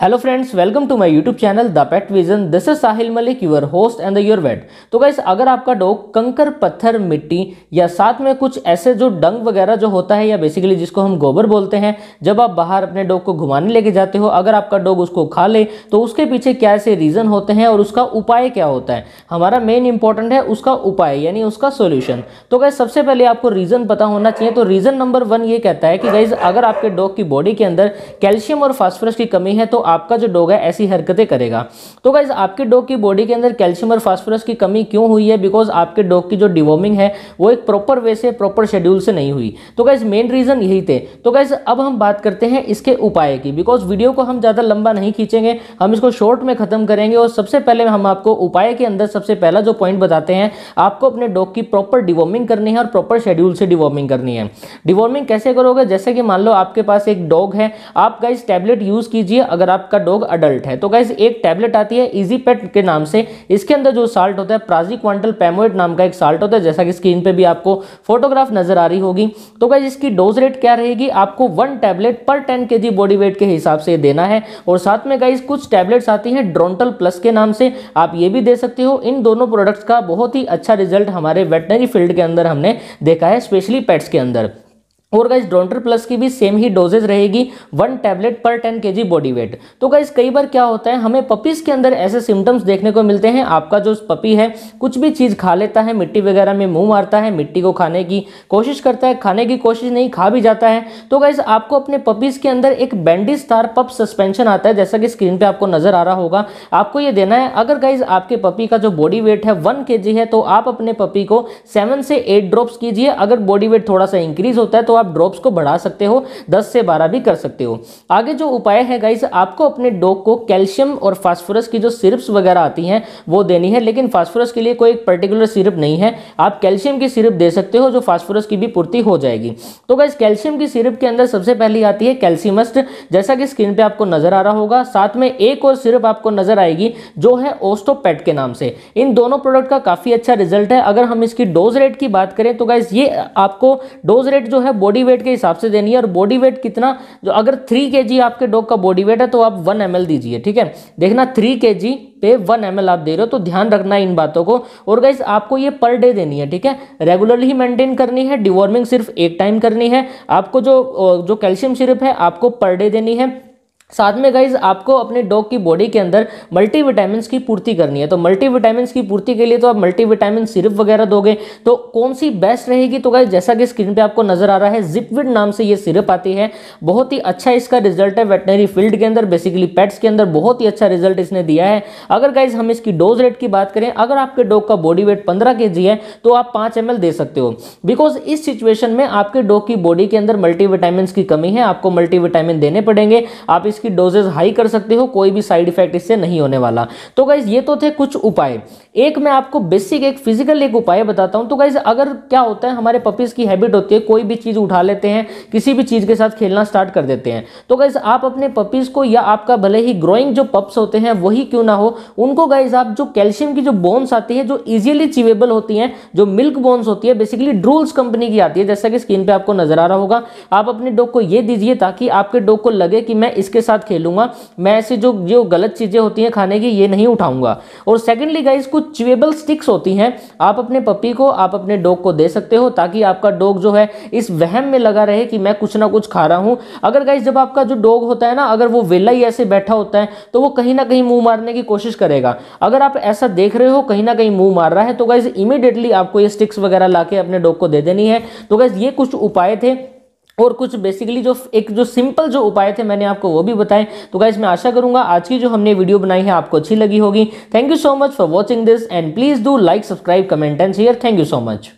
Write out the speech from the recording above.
hello friends welcome to my YouTube channel the pet vision this is Sahil Malik your host and the your wait तो guys अगर आपका dog कंकर पत्थर मिट्टी या साथ में कुछ ऐसे जो डंग वगैरह जो होता है या बेसिकली जिसको हम गोबर बोलते हैं जब आप बाहर अपने डॉग को घुमाने लेके जाते हो अगर आपका डॉग उसको खा ले तो उसके पीछे क्या ऐसे रीज़न होते हैं और उसका उपाय क्या होता है हमारा मेन इंपॉर्टेंट है उसका उपाय यानी उसका सोल्यूशन तो गाइज सबसे पहले आपको रीज़न पता होना चाहिए तो रीज़न नंबर वन ये कहता है कि गाइज अगर आपके डॉग की बॉडी के अंदर कैल्शियम और फॉस्फरस की कमी है तो आपका जो डॉग है ऐसी हरकतें करेगा तो गाइज आपके डॉग की बॉडी के अंदर कैल्शियम और फास्फोरस की कमी क्यों हुई है बिकॉज आपके डॉग की जो डिवॉर्मिंग है वो एक प्रॉपर वे से प्रॉपर शेड्यूल से नहीं हुई तो गाइज मेन रीज़न यही थे तो गाइज अब हम बात करते हैं इसके उपाय की बिकॉज वीडियो को हम ज़्यादा लंबा नहीं खींचेंगे हम इसको शॉर्ट में ख़त्म करेंगे और सबसे पहले हम आपको उपाय के अंदर सबसे पहला जो पॉइंट बताते हैं आपको अपने डॉग की प्रॉपर डिवॉर्मिंग करनी है और प्रॉपर शेड्यूल से डिवॉर्मिंग करनी है डिवॉर्मिंग कैसे करोगे जैसे कि मान लो आपके पास एक डॉग है आप गाइज टैबलेट यूज़ कीजिए अगर आप आपका डॉग अडल्ट है तो गाइज एक टैबलेट आती है इजी पेट के नाम से इसके अंदर जो साल्ट होता है प्राजी क्वांटल पैमोइट नाम का एक साल्ट होता है जैसा कि स्क्रीन पे भी आपको फोटोग्राफ नजर आ रही होगी तो गाइज इसकी डोज रेट क्या रहेगी आपको वन टैबलेट पर टेन के बॉडी वेट के हिसाब से देना है और साथ में गाइज कुछ टैबलेट्स आती हैं ड्रोनटल प्लस के नाम से आप ये भी दे सकते हो इन दोनों प्रोडक्ट्स का बहुत ही अच्छा रिजल्ट हमारे वेटनरी फील्ड के अंदर हमने देखा है स्पेशली पेट्स के अंदर और गाइज डोंटर प्लस की भी सेम ही डोजेज रहेगी वन टैबलेट पर टेन के बॉडी वेट तो गाइज कई बार क्या होता है हमें पपीज़ के अंदर ऐसे सिम्टम्स देखने को मिलते हैं आपका जो पपी है कुछ भी चीज़ खा लेता है मिट्टी वगैरह में मुंह मारता है मिट्टी को खाने की कोशिश करता है खाने की कोशिश नहीं खा भी जाता है तो गाइज आपको अपने पपीज़ के अंदर एक बैंडी स्टार पप सस्पेंशन आता है जैसा कि स्क्रीन पर आपको नजर आ रहा होगा आपको ये देना है अगर गाइज आपके पपी का जो बॉडी वेट है वन के है तो आप अपने पपी को सेवन से एट ड्रॉप्स कीजिए अगर बॉडी वेट थोड़ा सा इंक्रीज होता है तो आप ड्रॉप्स को बढ़ा सकते हो दस से बारह भी कर सकते हो आगे जो उपाय है गाइज आपको अपने डॉग को कैल्शियम और फास्फोरस की जो सिरप्स वगैरह आती हैं वो देनी है लेकिन फास्फोरस के लिए कोई एक पर्टिकुलर सिरप नहीं है आप कैल्शियम की सिरप दे सकते हो जो फास्फोरस की भी पूर्ति हो जाएगी तो गाइज कैल्शियम की सिरप के अंदर सबसे पहली आती है कैल्सियमस्ट जैसा कि स्क्रीन पर आपको नजर आ रहा होगा साथ में एक और सिरप आपको नजर आएगी जो है ओस्टोपैट के नाम से इन दोनों प्रोडक्ट का काफ़ी अच्छा रिजल्ट है अगर हम इसकी डोज रेट की बात करें तो गाइज ये आपको डोज रेट जो है बॉडी वेट के हिसाब से देनी है और बॉडी वेट कितना जो अगर थ्री के आपके डॉग का बॉडी वेट है तो आप वन एम दीजिए ठीक है देखना थ्री के पे वन एम आप दे रहे हो तो ध्यान रखना इन बातों को और गाइस आपको ये पर डे देनी है ठीक है रेगुलरली मेंटेन करनी है डिवॉर्मिंग सिर्फ एक टाइम करनी है आपको जो जो कैल्शियम सिरप है आपको पर डे देनी है साथ में गाइज आपको अपने डॉग की बॉडी के अंदर विटामिन की पूर्ति करनी है तो विटामिन की पूर्ति के लिए तो आप मल्टीविटामिन सिरप वगैरह दोगे तो कौन सी बेस्ट रहेगी तो गाइज जैसा कि स्क्रीन पे आपको नजर आ रहा है जिपविड नाम से ये सिरप आती है बहुत ही अच्छा इसका रिजल्ट है वेटनरी फील्ड के अंदर बेसिकली पेट्स के अंदर बहुत ही अच्छा रिजल्ट इसने दिया है अगर गाइज हम इसकी डोज रेट की बात करें अगर आपके डॉग का बॉडी वेट पंद्रह के है तो आप पाँच एम दे सकते हो बिकॉज इस सिचुएशन में आपके डॉग की बॉडी के अंदर विटामिन की कमी है आपको मल्टीविटामिन देने पड़ेंगे आप इस इसकी डोजेज हाई कर सकते हो कोई भी साइड इफेक्ट इससे नहीं होने वाला तो गाइज ये तो थे कुछ उपाय एक मैं आपको बेसिक एक फिजिकल एक उपाय बताता हूँ तो गाइज अगर क्या होता है हमारे पपीज़ की हैबिट होती है कोई भी चीज़ उठा लेते हैं किसी भी चीज़ के साथ खेलना स्टार्ट कर देते हैं तो गाइज आप अपने पपीज़ को या आपका भले ही ग्रोइंग जो पप्स होते हैं वही क्यों ना हो उनको गाइज आप जो कैल्शियम की जो बोन्स आती है जो इजिली चिवेबल होती है जो मिल्क बोन्स होती है बेसिकली ड्रूल्स कंपनी की आती है जैसा कि स्क्रीन पर आपको नजर आ रहा होगा आप अपने डॉग को ये दीजिए ताकि आपके डॉग को लगे कि मैं इसके साथ खेलूंगा मैं ऐसे जो जो गलत चीज़ें होती हैं खाने की ये नहीं उठाऊंगा और सेकेंडली गाइज कुछ च्यूएबल स्टिक्स होती हैं आप अपने पपी को आप अपने डॉग को दे सकते हो ताकि आपका डॉग जो है इस वहम में लगा रहे कि मैं कुछ ना कुछ खा रहा हूँ अगर गाइज जब आपका जो डॉग होता है ना अगर वो वेला ही ऐसे बैठा होता है तो वो कहीं ना कहीं मुंह मारने की कोशिश करेगा अगर आप ऐसा देख रहे हो कहीं ना कहीं मुंह मार रहा है तो गाइज इमीडिएटली आपको ये स्टिक्स वगैरह ला अपने डॉग को दे देनी है तो गाइज ये कुछ उपाय थे और कुछ बेसिकली जो एक जो सिंपल जो उपाय थे मैंने आपको वो भी बताए तो गाइज मैं आशा करूंगा आज की जो हमने वीडियो बनाई है आपको अच्छी लगी होगी thank you so much for watching this and please do like subscribe comment and share thank you so much